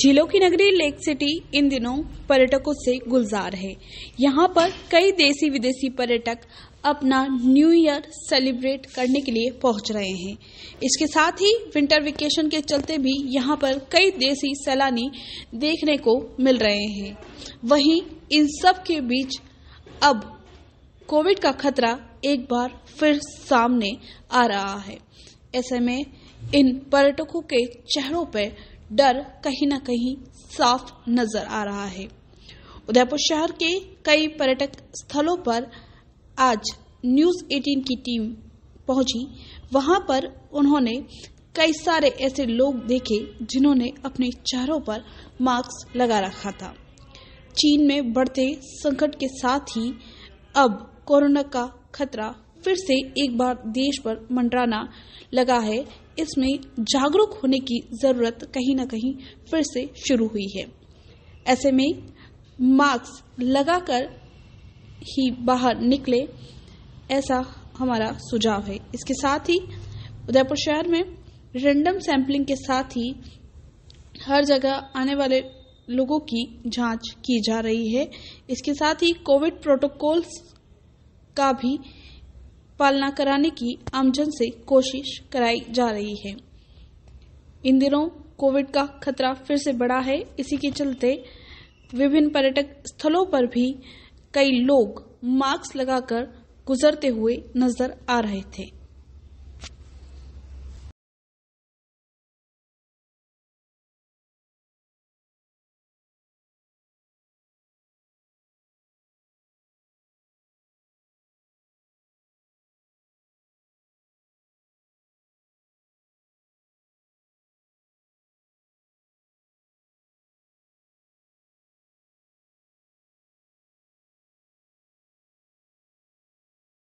झीलों की नगरी लेक सिटी इन दिनों पर्यटकों से गुलजार है यहाँ पर कई देसी विदेशी पर्यटक अपना न्यू ईयर सेलिब्रेट करने के लिए पहुंच रहे हैं इसके साथ ही विंटर वेकेशन के चलते भी यहाँ पर कई देसी सैलानी देखने को मिल रहे हैं वहीं इन सब के बीच अब कोविड का खतरा एक बार फिर सामने आ रहा है ऐसे में इन पर्यटकों के चेहरों पर डर कहीं ना कहीं साफ नजर आ रहा है उदयपुर शहर के कई पर्यटक स्थलों पर आज न्यूज 18 की टीम पहुंची वहां पर उन्होंने कई सारे ऐसे लोग देखे जिन्होंने अपने चेहरों पर मास्क लगा रखा था चीन में बढ़ते संकट के साथ ही अब कोरोना का खतरा फिर से एक बार देश पर मंडराना लगा है इसमें जागरूक होने की जरूरत कहीं ना कहीं फिर से शुरू हुई है ऐसे में मास्क लगाकर ही बाहर निकले ऐसा हमारा सुझाव है इसके साथ ही उदयपुर शहर में रेंडम सैंपलिंग के साथ ही हर जगह आने वाले लोगों की जांच की जा रही है इसके साथ ही कोविड प्रोटोकॉल्स का भी पालना कराने की आमजन से कोशिश कराई जा रही है इन दिनों कोविड का खतरा फिर से बढ़ा है इसी के चलते विभिन्न पर्यटक स्थलों पर भी कई लोग मास्क लगाकर गुजरते हुए नजर आ रहे थे